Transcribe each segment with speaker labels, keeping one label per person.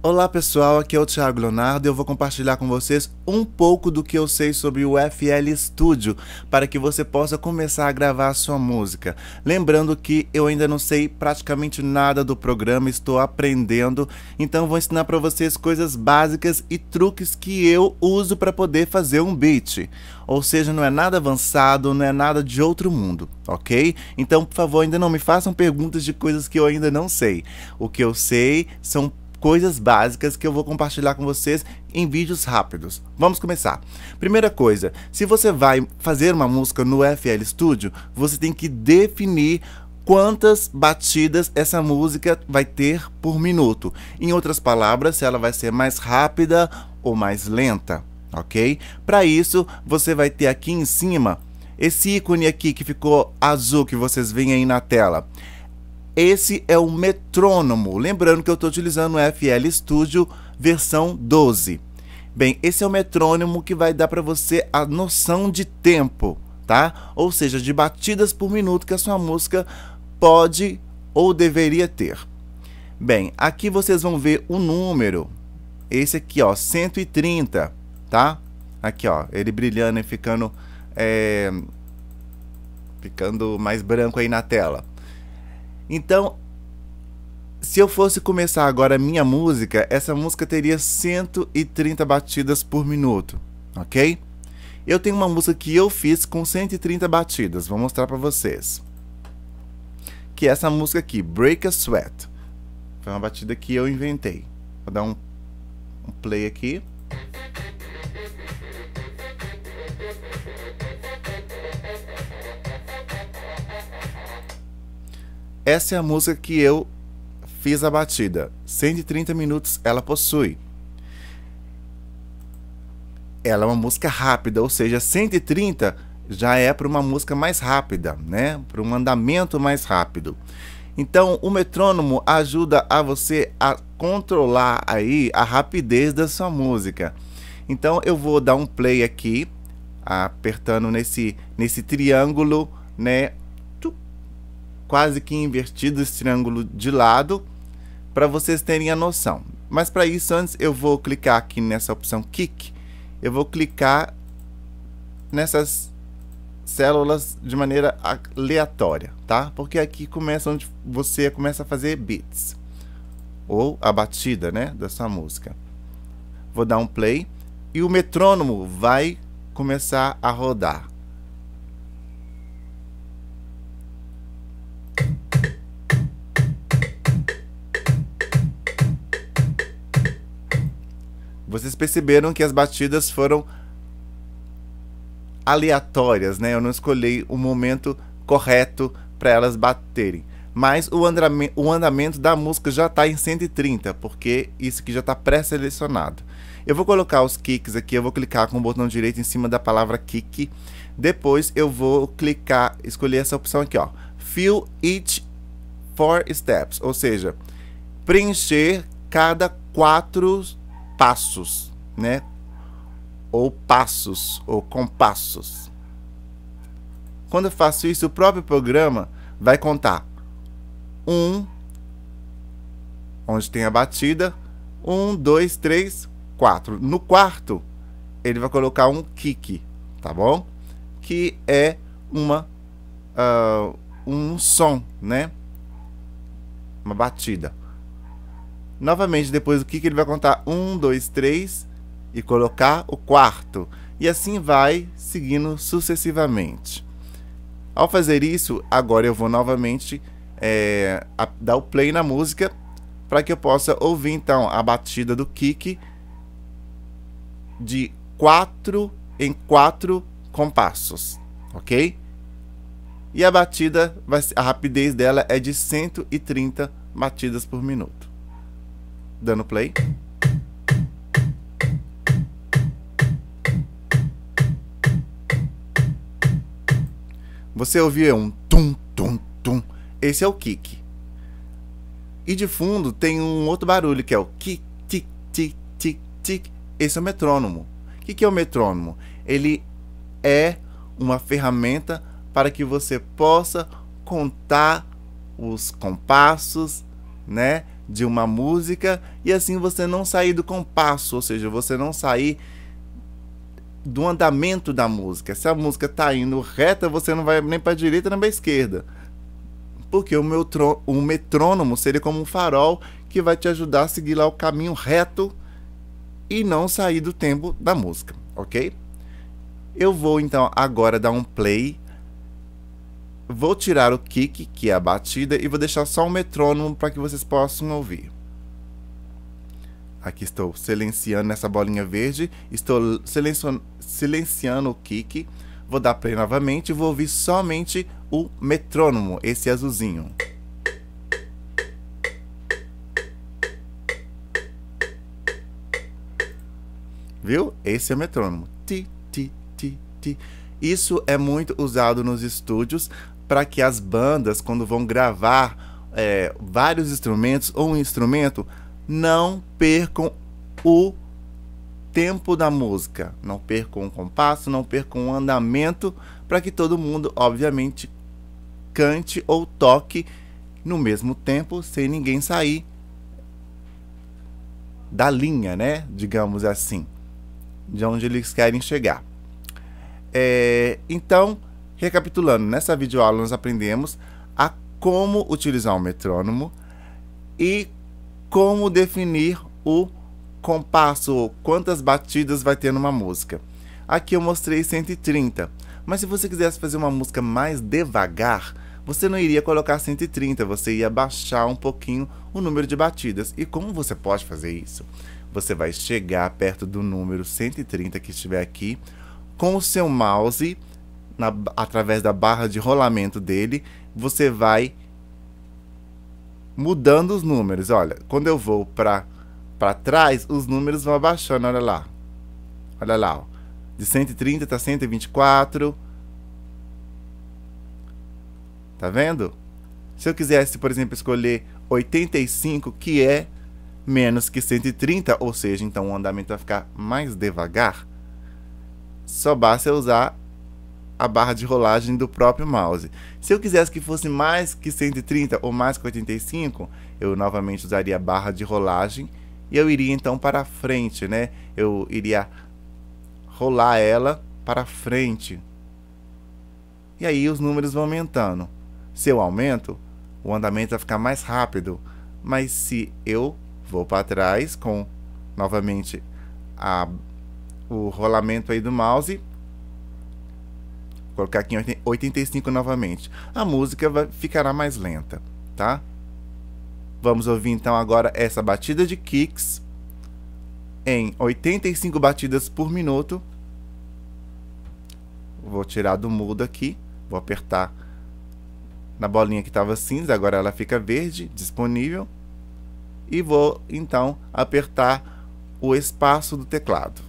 Speaker 1: Olá pessoal, aqui é o Thiago Leonardo e eu vou compartilhar com vocês um pouco do que eu sei sobre o FL Studio para que você possa começar a gravar a sua música. Lembrando que eu ainda não sei praticamente nada do programa, estou aprendendo, então vou ensinar para vocês coisas básicas e truques que eu uso para poder fazer um beat. Ou seja, não é nada avançado, não é nada de outro mundo, ok? Então, por favor, ainda não me façam perguntas de coisas que eu ainda não sei. O que eu sei são coisas básicas que eu vou compartilhar com vocês em vídeos rápidos. Vamos começar. Primeira coisa, se você vai fazer uma música no FL Studio, você tem que definir quantas batidas essa música vai ter por minuto. Em outras palavras, se ela vai ser mais rápida ou mais lenta, ok? Para isso, você vai ter aqui em cima esse ícone aqui que ficou azul que vocês veem aí na tela. Esse é o metrônomo. Lembrando que eu estou utilizando o FL Studio versão 12. Bem, esse é o metrônomo que vai dar para você a noção de tempo, tá? Ou seja, de batidas por minuto que a sua música pode ou deveria ter. Bem, aqui vocês vão ver o número. Esse aqui, ó, 130, tá? Aqui, ó, ele brilhando e ficando, é... ficando mais branco aí na tela. Então, se eu fosse começar agora a minha música, essa música teria 130 batidas por minuto, ok? Eu tenho uma música que eu fiz com 130 batidas, vou mostrar para vocês. Que é essa música aqui, Break a Sweat. Foi uma batida que eu inventei. Vou dar um, um play aqui. Essa é a música que eu fiz a batida. 130 minutos ela possui. Ela é uma música rápida, ou seja, 130 já é para uma música mais rápida, né? Para um andamento mais rápido. Então, o metrônomo ajuda a você a controlar aí a rapidez da sua música. Então, eu vou dar um play aqui, apertando nesse nesse triângulo, né, quase que invertido esse triângulo de lado, para vocês terem a noção. Mas para isso, antes eu vou clicar aqui nessa opção Kick, eu vou clicar nessas células de maneira aleatória, tá? Porque aqui começa onde você começa a fazer beats, ou a batida, né, da sua música. Vou dar um play e o metrônomo vai começar a rodar. Vocês perceberam que as batidas foram aleatórias, né? Eu não escolhi o momento correto para elas baterem. Mas o, andame o andamento da música já está em 130, porque isso aqui já está pré-selecionado. Eu vou colocar os kicks aqui, eu vou clicar com o botão direito em cima da palavra kick. Depois eu vou clicar, escolher essa opção aqui, ó. Fill each four steps, ou seja, preencher cada quatro passos, né? Ou passos, ou compassos. Quando eu faço isso, o próprio programa vai contar um, onde tem a batida, um, dois, três, quatro. No quarto, ele vai colocar um kick, tá bom? Que é uma uh, um som, né? Uma batida novamente depois do que ele vai contar um, dois, três e colocar o quarto. E assim vai seguindo sucessivamente. Ao fazer isso, agora eu vou novamente é, a, dar o play na música para que eu possa ouvir então a batida do kick de quatro em quatro compassos, ok? E a batida, a rapidez dela é de 130 batidas por minuto dando play. Você ouvia um tum, tum, tum. Esse é o kick. E de fundo tem um outro barulho que é o kick, tic, tic, tic, tic. Esse é o metrônomo. O que, que é o metrônomo? Ele é uma ferramenta para que você possa contar os compassos, né? de uma música e assim você não sair do compasso, ou seja, você não sair do andamento da música. Se a música está indo reta, você não vai nem para a direita nem para a esquerda. Porque o, meu o metrônomo seria como um farol que vai te ajudar a seguir lá o caminho reto e não sair do tempo da música, ok? Eu vou então agora dar um play Vou tirar o kick, que é a batida, e vou deixar só o metrônomo para que vocês possam ouvir. Aqui estou silenciando essa bolinha verde, estou silenciando o kick, vou dar play novamente e vou ouvir somente o metrônomo, esse azulzinho. Viu? Esse é o metrônomo. Ti, ti, ti, ti. Isso é muito usado nos estúdios para que as bandas, quando vão gravar é, vários instrumentos ou um instrumento, não percam o tempo da música, não percam o compasso, não percam o andamento, para que todo mundo, obviamente, cante ou toque no mesmo tempo, sem ninguém sair da linha, né? Digamos assim, de onde eles querem chegar. É, então, Recapitulando, nessa videoaula nós aprendemos a como utilizar o um metrônomo e como definir o compasso, quantas batidas vai ter numa música. Aqui eu mostrei 130, mas se você quisesse fazer uma música mais devagar, você não iria colocar 130, você ia baixar um pouquinho o número de batidas. E como você pode fazer isso? Você vai chegar perto do número 130 que estiver aqui com o seu mouse na, através da barra de rolamento dele, você vai mudando os números. Olha, quando eu vou para para trás, os números vão abaixando, olha lá. Olha lá, ó. De 130 para 124. Tá vendo? Se eu quisesse, por exemplo, escolher 85, que é menos que 130, ou seja, então o andamento vai ficar mais devagar, só basta eu usar a barra de rolagem do próprio mouse. Se eu quisesse que fosse mais que 130 ou mais que 85, eu novamente usaria a barra de rolagem e eu iria então para frente, né? Eu iria rolar ela para frente. E aí os números vão aumentando. Se eu aumento, o andamento vai ficar mais rápido. Mas se eu vou para trás com novamente a, o rolamento aí do mouse, colocar aqui em 85 novamente. A música vai, ficará mais lenta, tá? Vamos ouvir então agora essa batida de kicks em 85 batidas por minuto. Vou tirar do mudo aqui, vou apertar na bolinha que estava cinza, agora ela fica verde, disponível. E vou então apertar o espaço do teclado.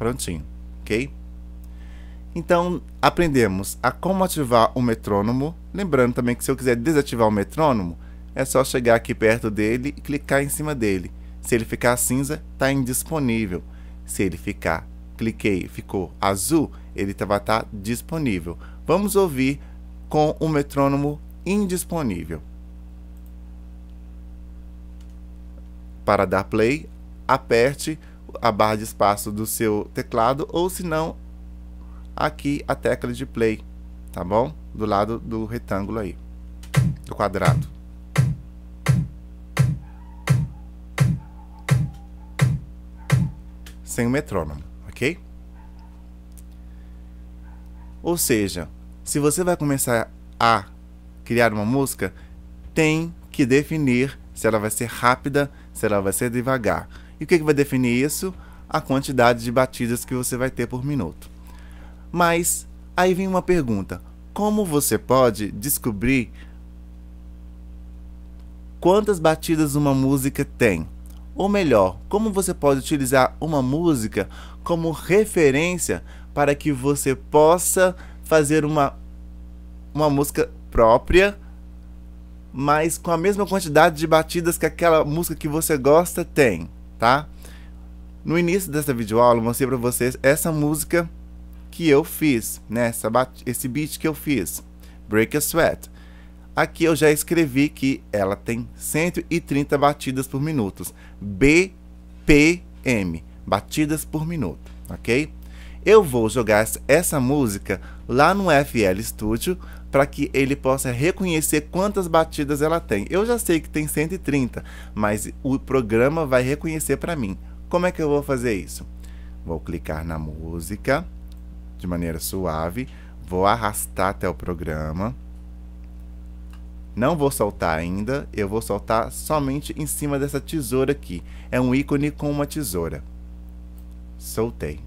Speaker 1: Prontinho, ok? Então, aprendemos a como ativar o metrônomo. Lembrando também que se eu quiser desativar o metrônomo, é só chegar aqui perto dele e clicar em cima dele. Se ele ficar cinza, está indisponível. Se ele ficar, cliquei, ficou azul, ele tá, vai estar tá disponível. Vamos ouvir com o metrônomo indisponível. Para dar play, aperte a barra de espaço do seu teclado ou se não aqui a tecla de play, tá bom? Do lado do retângulo aí, do quadrado. Sem o metrônomo, ok? Ou seja, se você vai começar a criar uma música, tem que definir se ela vai ser rápida, se ela vai ser devagar. E o que, que vai definir isso? A quantidade de batidas que você vai ter por minuto. Mas aí vem uma pergunta: como você pode descobrir quantas batidas uma música tem? Ou melhor, como você pode utilizar uma música como referência para que você possa fazer uma, uma música própria, mas com a mesma quantidade de batidas que aquela música que você gosta tem? tá? No início dessa videoaula, eu mostrei para vocês essa música que eu fiz, né? Essa esse beat que eu fiz, Break a Sweat. Aqui eu já escrevi que ela tem 130 batidas por minuto, BPM, batidas por minuto, ok? Eu vou jogar essa música lá no FL Studio para que ele possa reconhecer quantas batidas ela tem. Eu já sei que tem 130, mas o programa vai reconhecer para mim. Como é que eu vou fazer isso? Vou clicar na música de maneira suave, vou arrastar até o programa. Não vou soltar ainda, eu vou soltar somente em cima dessa tesoura aqui. É um ícone com uma tesoura. Soltei.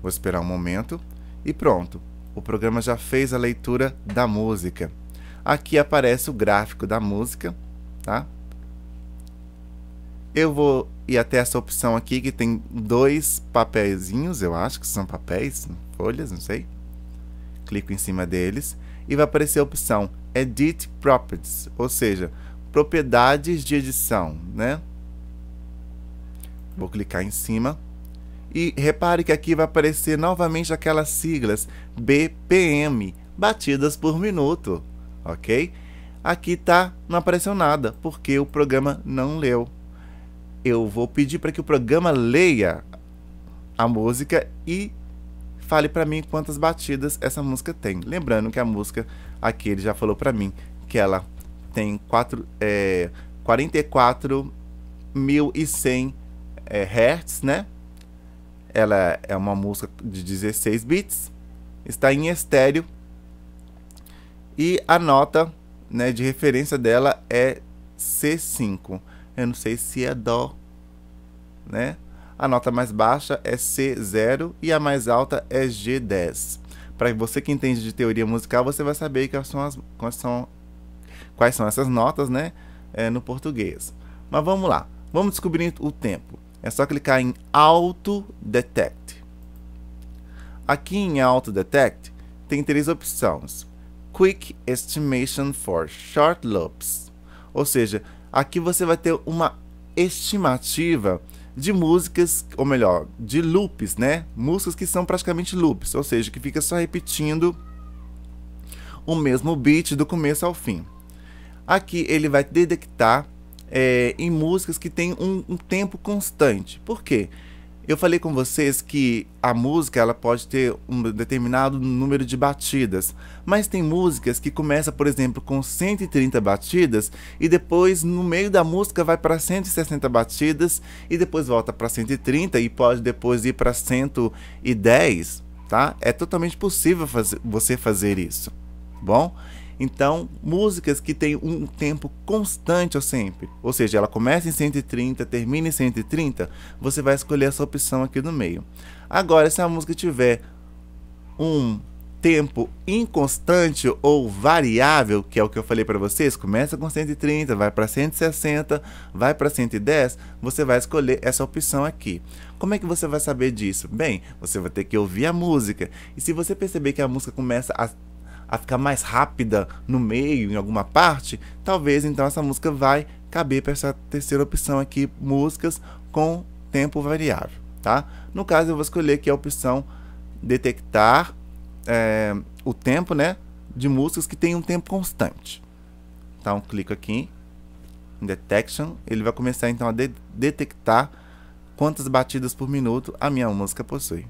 Speaker 1: Vou esperar um momento e pronto, o programa já fez a leitura da música. Aqui aparece o gráfico da música, tá? Eu vou ir até essa opção aqui que tem dois papeizinhos, eu acho que são papéis, folhas, não sei. Clico em cima deles e vai aparecer a opção Edit Properties, ou seja, propriedades de edição, né? Vou clicar em cima e repare que aqui vai aparecer novamente aquelas siglas BPM, batidas por minuto, ok? Aqui tá, não apareceu nada, porque o programa não leu. Eu vou pedir para que o programa leia a música e fale para mim quantas batidas essa música tem. Lembrando que a música aqui ele já falou para mim que ela tem quatro, é, 44.100 é, Hertz, né? Ela é uma música de 16 bits, está em estéreo e a nota né, de referência dela é C5. Eu não sei se é Dó, né? A nota mais baixa é C0 e a mais alta é G10. Para você que entende de teoria musical, você vai saber quais são, as, quais são, quais são essas notas né, é, no português. Mas vamos lá, vamos descobrir o tempo. É só clicar em Auto Detect. Aqui em Auto Detect tem três opções: Quick Estimation for Short Loops, ou seja, aqui você vai ter uma estimativa de músicas, ou melhor, de loops, né? Músicas que são praticamente loops, ou seja, que fica só repetindo o mesmo beat do começo ao fim. Aqui ele vai detectar é, em músicas que têm um, um, tempo constante. Por quê? Eu falei com vocês que a música ela pode ter um determinado número de batidas, mas tem músicas que começa, por exemplo, com 130 batidas e depois no meio da música vai para 160 batidas e depois volta para 130 e pode depois ir para 110, tá? É totalmente possível você fazer isso, tá bom? Então, músicas que têm um tempo constante ou sempre, ou seja, ela começa em 130, termina em 130, você vai escolher essa opção aqui no meio. Agora, se a música tiver um tempo inconstante ou variável, que é o que eu falei para vocês, começa com 130, vai para 160, vai para 110, você vai escolher essa opção aqui. Como é que você vai saber disso? Bem, você vai ter que ouvir a música. E se você perceber que a música começa a a ficar mais rápida no meio, em alguma parte, talvez então essa música vai caber para essa terceira opção aqui, músicas com tempo variável, tá? No caso eu vou escolher aqui a opção detectar é, o tempo, né, de músicas que tem um tempo constante. Então tá, clico aqui em detection, ele vai começar então a de detectar quantas batidas por minuto a minha música possui.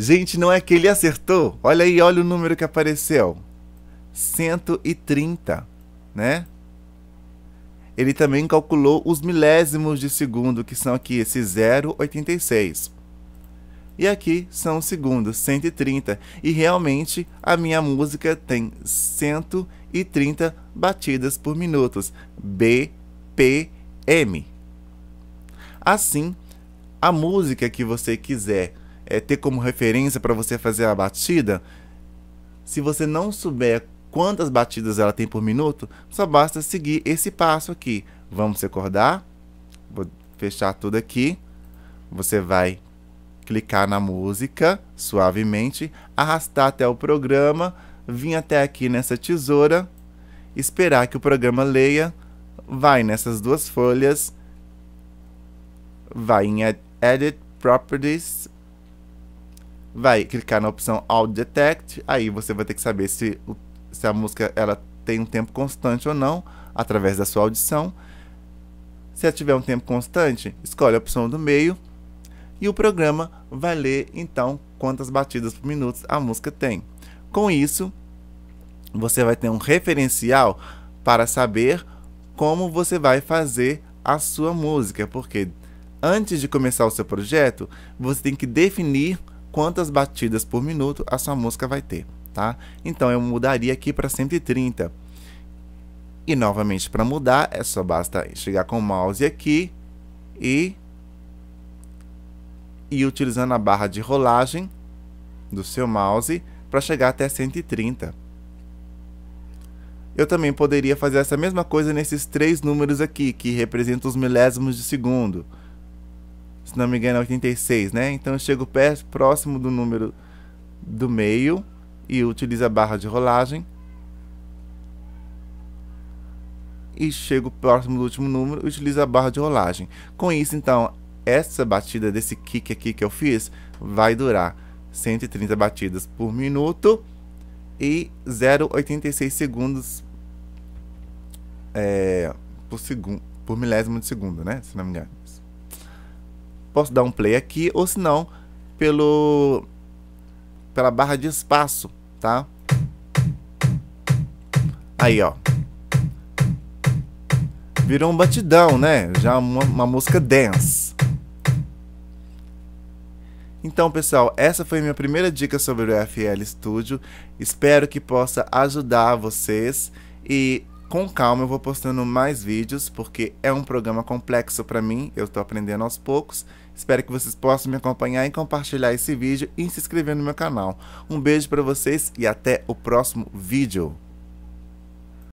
Speaker 1: Gente, não é que ele acertou? Olha aí, olha o número que apareceu. 130, né? Ele também calculou os milésimos de segundo, que são aqui esse 0,86. E aqui são os segundos, 130. E realmente a minha música tem 130 batidas por minutos. BPM. Assim, a música que você quiser é, ter como referência para você fazer a batida, se você não souber quantas batidas ela tem por minuto, só basta seguir esse passo aqui. Vamos acordar, Vou fechar tudo aqui. Você vai clicar na música suavemente, arrastar até o programa, vir até aqui nessa tesoura, esperar que o programa leia, vai nessas duas folhas, vai em Edit Properties, vai clicar na opção Audio Detect, aí você vai ter que saber se, se a música ela tem um tempo constante ou não, através da sua audição. Se ela tiver um tempo constante, escolhe a opção do meio e o programa vai ler então quantas batidas por minuto a música tem. Com isso, você vai ter um referencial para saber como você vai fazer a sua música, porque antes de começar o seu projeto, você tem que definir quantas batidas por minuto a sua música vai ter, tá? Então eu mudaria aqui para 130. E novamente para mudar, é só basta chegar com o mouse aqui e e utilizando a barra de rolagem do seu mouse para chegar até 130. Eu também poderia fazer essa mesma coisa nesses três números aqui, que representam os milésimos de segundo se não me engano, é 86, né? Então eu chego perto, próximo do número do meio e utilizo a barra de rolagem. E chego próximo do último número e utilizo a barra de rolagem. Com isso, então, essa batida desse kick aqui que eu fiz vai durar 130 batidas por minuto e 0,86 segundos é, por, segun por milésimo de segundo, né? Se não me engano posso dar um play aqui, ou se não, pelo pela barra de espaço, tá? Aí, ó. Virou um batidão, né? Já uma, uma música dance. Então, pessoal, essa foi minha primeira dica sobre o FL Studio. Espero que possa ajudar vocês e com calma eu vou postando mais vídeos, porque é um programa complexo para mim, eu estou aprendendo aos poucos. Espero que vocês possam me acompanhar e compartilhar esse vídeo e se inscrever no meu canal. Um beijo para vocês e até o próximo vídeo.